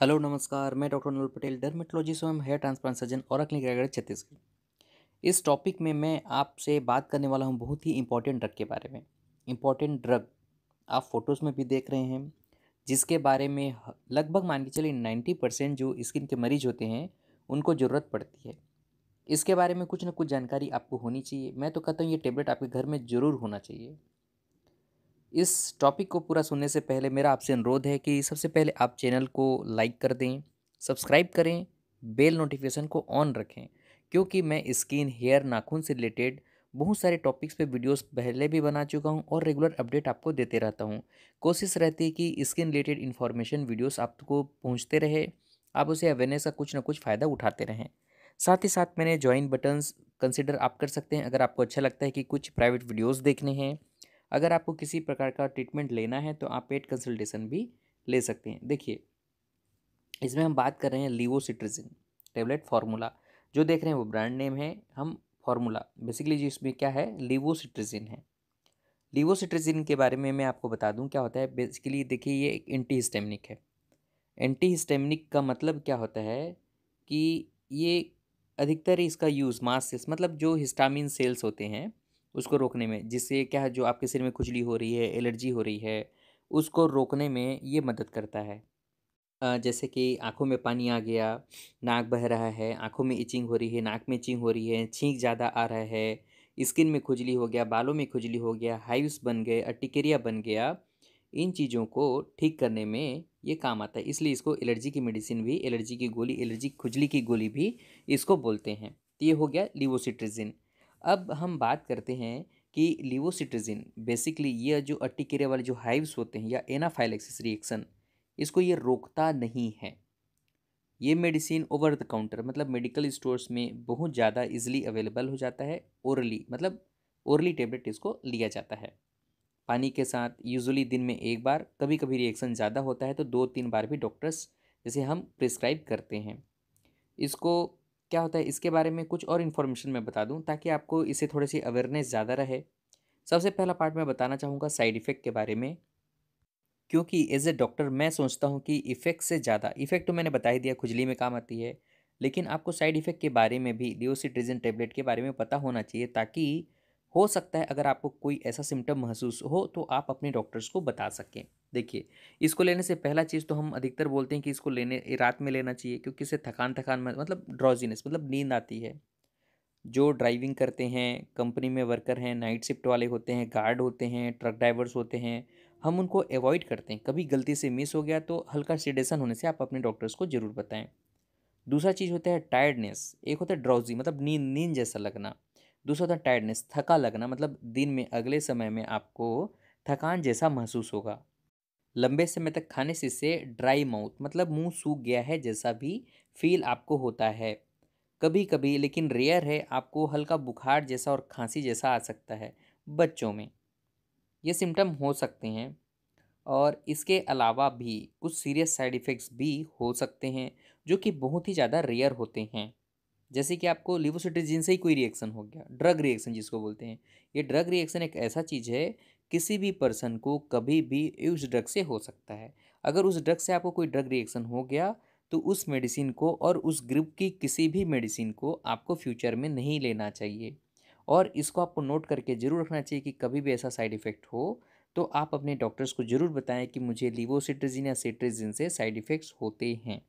hello नमस्कार मैं doctor नल पटेल डर्मेटोलॉजी स्वयं हेयर ट्रांसप्लांट सर्जन और क्लिनिक रायगढ़ छत्तीसगढ़ इस टॉपिक में मैं आपसे बात करने वाला हूँ बहुत ही इंपॉर्टेंट ड्रग के बारे में इंपॉर्टेंट ड्रग आप फोटोज़ में भी देख रहे हैं जिसके बारे में लगभग मान के चलिए नाइन्टी परसेंट जो स्किन के मरीज होते हैं उनको ज़रूरत पड़ती है इसके बारे में कुछ ना कुछ जानकारी आपको होनी चाहिए मैं तो कहता हूँ ये टेबलेट आपके घर में ज़रूर होना चाहिए इस टॉपिक को पूरा सुनने से पहले मेरा आपसे अनुरोध है कि सबसे पहले आप चैनल को लाइक कर दें सब्सक्राइब करें बेल नोटिफिकेशन को ऑन रखें क्योंकि मैं स्किन हेयर नाखून से रिलेटेड बहुत सारे टॉपिक्स पे वीडियोस पहले भी बना चुका हूँ और रेगुलर अपडेट आपको देते रहता हूँ कोशिश रहती है कि स्किन रिलेटेड इन्फॉर्मेशन वीडियोस आपको पहुँचते रहे आप उसे अवेयरनेस का कुछ ना कुछ फ़ायदा उठाते रहें साथ ही साथ मैंने ज्वाइन बटन्स कंसिडर आप कर सकते हैं अगर आपको अच्छा लगता है कि कुछ प्राइवेट वीडियोज़ देखने हैं अगर आपको किसी प्रकार का ट्रीटमेंट लेना है तो आप पेट कंसल्टेशन भी ले सकते हैं देखिए इसमें हम बात कर रहे हैं लिवोसिट्रिजिन टेबलेट फार्मूला जो देख रहे हैं वो ब्रांड नेम है हम फार्मूला बेसिकली जी इसमें क्या है लिवोसिट्रिजिन है लिवोसिट्रिजिन के बारे में मैं आपको बता दूं क्या होता है बेसिकली देखिए ये एक एंटी हिस्टेमिनिक है एंटी हिस्टेमिनिक का मतलब क्या होता है कि ये अधिकतर इसका यूज़ मास मतलब जो हिस्टामिन सेल्स होते हैं उसको रोकने में जिससे क्या जो आपके सिर में खुजली हो रही है एलर्जी हो रही है उसको रोकने में ये मदद करता है जैसे कि आंखों में पानी आ गया नाक बह रहा है आंखों में इचिंग हो रही है नाक में इचिंग हो रही है छींक ज़्यादा आ रहा है स्किन में खुजली हो गया बालों में खुजली हो गया हाइव्स बन गए अटिकेरिया बन गया इन चीज़ों को ठीक करने में ये काम आता है इसलिए इसको एलर्जी की मेडिसिन भी एलर्जी की गोली एलर्जी खुजली की गोली भी इसको बोलते हैं तो ये हो गया लिवोसिट्रिजिन अब हम बात करते हैं कि लिवोसिट्रिजिन बेसिकली ये जो अट्टिकेरिया वाले जो हाइव्स होते हैं या एनाफाइलेक्सिस रिएक्शन इसको ये रोकता नहीं है ये मेडिसिन ओवर द काउंटर मतलब मेडिकल स्टोर्स में बहुत ज़्यादा इजिली अवेलेबल हो जाता है ओरली मतलब ओरली टेबलेट इसको लिया जाता है पानी के साथ यूजुअली दिन में एक बार कभी कभी रिएक्शन ज़्यादा होता है तो दो तीन बार भी डॉक्टर्स जैसे हम प्रिस्क्राइब करते हैं इसको क्या होता है इसके बारे में कुछ और इन्फॉर्मेशन मैं बता दूँ ताकि आपको इससे थोड़ी सी अवेयरनेस ज़्यादा रहे सबसे पहला पार्ट मैं बताना चाहूँगा साइड इफ़ेक्ट के बारे में क्योंकि एज ए डॉक्टर मैं सोचता हूँ कि इफ़ेक्ट से ज़्यादा इफ़ेक्ट तो मैंने बता ही दिया खुजली में काम आती है लेकिन आपको साइड इफ़ेक्ट के बारे में भी लियोसिट्रिजन टेबलेट के बारे में पता होना चाहिए ताकि हो सकता है अगर आपको कोई ऐसा सिम्टम महसूस हो तो आप अपने डॉक्टर्स को बता सकें देखिए इसको लेने से पहला चीज़ तो हम अधिकतर बोलते हैं कि इसको लेने रात में लेना चाहिए क्योंकि इससे थकान थकान मतलब ड्रॉजीनेस मतलब नींद आती है जो ड्राइविंग करते हैं कंपनी में वर्कर हैं नाइट शिफ्ट वाले होते हैं गार्ड होते हैं ट्रक ड्राइवर्स होते हैं हम उनको अवॉइड करते हैं कभी गलती से मिस हो गया तो हल्का सीडेशन होने से आप अपने डॉक्टर्स को ज़रूर बताएं दूसरा चीज़ होता है टायर्डनेस एक होता है ड्राउज़ी मतलब नींद नींद जैसा लगना दूसरा था टायर्डनेस थका लगना मतलब दिन में अगले समय में आपको थकान जैसा महसूस होगा लंबे समय तक खाने से इससे ड्राई माउथ मतलब मुंह सूख गया है जैसा भी फील आपको होता है कभी कभी लेकिन रेयर है आपको हल्का बुखार जैसा और खांसी जैसा आ सकता है बच्चों में ये सिम्टम हो सकते हैं और इसके अलावा भी कुछ सीरियस साइड इफ़ेक्ट्स भी हो सकते हैं जो कि बहुत ही ज़्यादा रेयर होते हैं जैसे कि आपको लिवोसिट्रीजिन से ही कोई रिएक्शन हो गया ड्रग रिएक्शन जिसको बोलते हैं ये ड्रग रिएक्शन एक ऐसा चीज़ है किसी भी पर्सन को कभी भी उस ड्रग से हो सकता है अगर उस ड्रग से आपको कोई ड्रग रिएक्शन हो गया तो उस मेडिसिन को और उस ग्रुप की किसी भी मेडिसिन को आपको फ्यूचर में नहीं लेना चाहिए और इसको आपको नोट करके ज़रूर रखना चाहिए कि कभी भी ऐसा साइड इफ़ेक्ट हो तो आप अपने डॉक्टर्स को ज़रूर बताएं कि मुझे लिवोसिट्रेजिन या सिट्रजिन से साइड इफ़ेक्ट्स होते हैं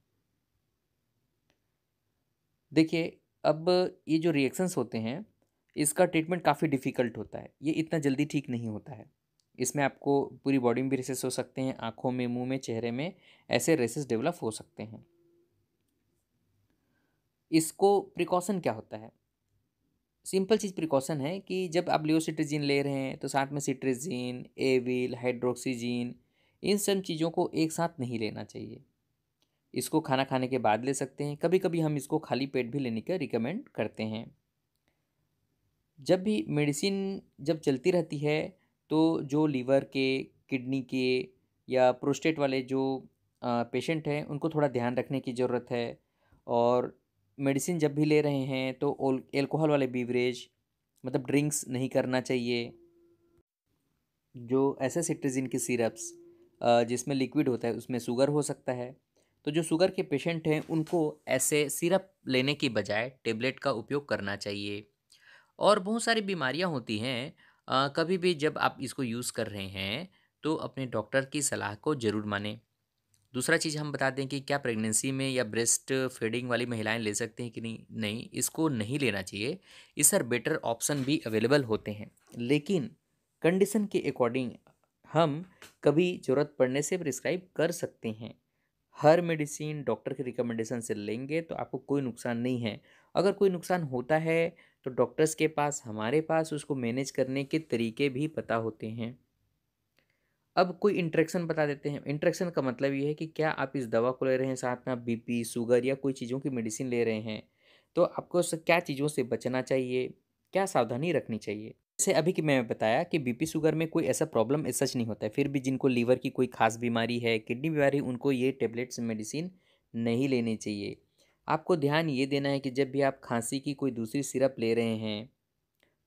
देखिए अब ये जो रिएक्शंस होते हैं इसका ट्रीटमेंट काफ़ी डिफ़िकल्ट होता है ये इतना जल्दी ठीक नहीं होता है इसमें आपको पूरी बॉडी में भी रेसेस हो सकते हैं आँखों में मुंह में चेहरे में ऐसे रेसेस डेवलप हो सकते हैं इसको प्रिकॉशन क्या होता है सिंपल चीज़ प्रिकॉशन है कि जब आप लियोसिट्रिजिन ले रहे हैं तो साथ में सिट्रिजिन एविल हाइड्रोक्सीजिन इन सब चीज़ों को एक साथ नहीं लेना चाहिए इसको खाना खाने के बाद ले सकते हैं कभी कभी हम इसको खाली पेट भी लेने का रिकमेंड करते हैं जब भी मेडिसिन जब चलती रहती है तो जो लीवर के किडनी के या प्रोस्टेट वाले जो पेशेंट हैं उनको थोड़ा ध्यान रखने की ज़रूरत है और मेडिसिन जब भी ले रहे हैं तो एल्कोहल वाले बीवरेज मतलब ड्रिंक्स नहीं करना चाहिए जो ऐसे की के सिरप्स जिसमें लिक्विड होता है उसमें शुगर हो सकता है तो जो शुगर के पेशेंट हैं उनको ऐसे सिरप लेने की बजाय टेबलेट का उपयोग करना चाहिए और बहुत सारी बीमारियां होती हैं आ, कभी भी जब आप इसको यूज़ कर रहे हैं तो अपने डॉक्टर की सलाह को ज़रूर माने दूसरा चीज़ हम बता दें कि क्या प्रेगनेंसी में या ब्रेस्ट फीडिंग वाली महिलाएं ले सकते हैं कि नहीं नहीं इसको नहीं लेना चाहिए इस सर बेटर ऑप्शन भी अवेलेबल होते हैं लेकिन कंडीशन के अकॉर्डिंग हम कभी ज़रूरत पड़ने से प्रिस्क्राइब कर सकते हैं हर मेडिसिन डॉक्टर के रिकमेंडेशन से लेंगे तो आपको कोई नुकसान नहीं है अगर कोई नुकसान होता है तो डॉक्टर्स के पास हमारे पास उसको मैनेज करने के तरीके भी पता होते हैं अब कोई इंट्रेक्शन बता देते हैं इंट्रैक्शन का मतलब ये है कि क्या आप इस दवा को ले रहे हैं साथ में आप पी शुगर या कोई चीज़ों की मेडिसिन ले रहे हैं तो आपको क्या चीज़ों से बचना चाहिए क्या सावधानी रखनी चाहिए जैसे अभी कि मैंने बताया कि बीपी शुगर में कोई ऐसा प्रॉब्लम सच नहीं होता है फिर भी जिनको लीवर की कोई खास बीमारी है किडनी बीमारी उनको ये टेबलेट्स मेडिसिन नहीं लेनी चाहिए आपको ध्यान ये देना है कि जब भी आप खांसी की कोई दूसरी सिरप ले रहे हैं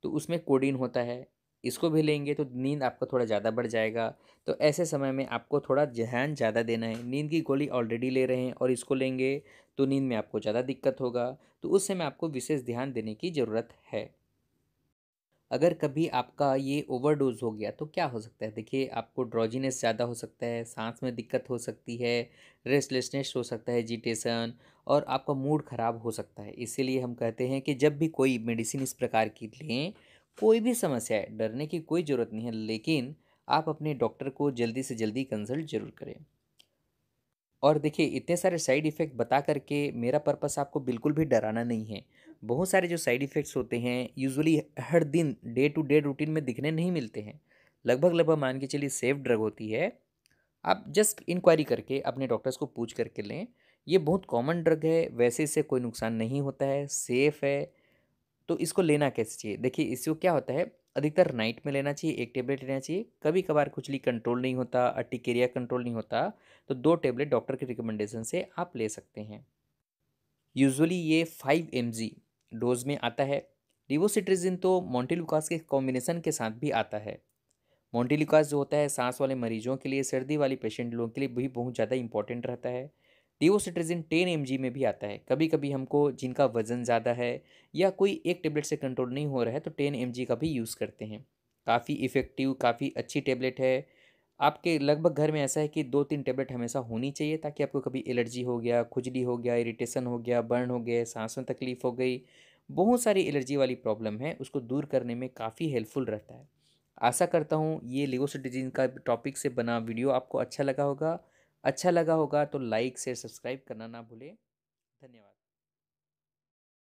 तो उसमें कोडीन होता है इसको भी लेंगे तो नींद आपका थोड़ा ज़्यादा बढ़ जाएगा तो ऐसे समय में आपको थोड़ा ध्यान ज़्यादा देना है नींद की गोली ऑलरेडी ले रहे हैं और इसको लेंगे तो नींद में आपको ज़्यादा दिक्कत होगा तो उस समय आपको विशेष ध्यान देने की ज़रूरत है अगर कभी आपका ये ओवरडोज हो गया तो क्या हो सकता है देखिए आपको ड्रॉजीनेस ज़्यादा हो सकता है सांस में दिक्कत हो सकती है रेस्टलेसनेस हो सकता है जीटेशन और आपका मूड ख़राब हो सकता है इसीलिए हम कहते हैं कि जब भी कोई मेडिसिन इस प्रकार की लें कोई भी समस्या है डरने की कोई ज़रूरत नहीं है लेकिन आप अपने डॉक्टर को जल्दी से जल्दी कंसल्ट जरूर करें और देखिए इतने सारे साइड इफ़ेक्ट बता करके मेरा पर्पस आपको बिल्कुल भी डराना नहीं है बहुत सारे जो साइड इफ़ेक्ट्स होते हैं यूजुअली हर दिन डे टू डे रूटीन में दिखने नहीं मिलते हैं लगभग लगभग मान के चलिए सेफ ड्रग होती है आप जस्ट इंक्वायरी करके अपने डॉक्टर्स को पूछ करके लें ये बहुत कॉमन ड्रग है वैसे इससे कोई नुकसान नहीं होता है सेफ़ है तो इसको लेना कैसे चाहिए देखिए इसको क्या होता है अधिकतर नाइट में लेना चाहिए एक टेबलेट लेना चाहिए कभी कभार खुजली कंट्रोल नहीं होता अटिकेरिया कंट्रोल नहीं होता तो दो टेबलेट डॉक्टर के रिकमेंडेशन से आप ले सकते हैं यूजुअली ये फाइव एम डोज में आता है रिवोसिट्रिजिन तो मोन्टिलुकास के कॉम्बिनेशन के साथ भी आता है मोन्टिलुकास जो होता है सांस वाले मरीजों के लिए सर्दी वाले पेशेंट लोगों के लिए भी बहुत ज़्यादा इंपॉर्टेंट रहता है डिओसिट्रिजिन टेन एम में भी आता है कभी कभी हमको जिनका वज़न ज़्यादा है या कोई एक टेबलेट से कंट्रोल नहीं हो रहा है तो टेन एम का भी यूज़ करते हैं काफ़ी इफ़ेक्टिव काफ़ी अच्छी टेबलेट है आपके लगभग घर में ऐसा है कि दो तीन टेबलेट हमेशा होनी चाहिए ताकि आपको कभी एलर्जी हो गया खुजली हो गया इरिटेशन हो गया बर्न हो गया सांस में तकलीफ़ हो गई बहुत सारी एलर्जी वाली प्रॉब्लम है उसको दूर करने में काफ़ी हेल्पफुल रहता है आशा करता हूँ ये लिगोसिटीजिन का टॉपिक से बना वीडियो आपको अच्छा लगा होगा अच्छा लगा होगा तो लाइक शेयर सब्सक्राइब करना ना भूलें धन्यवाद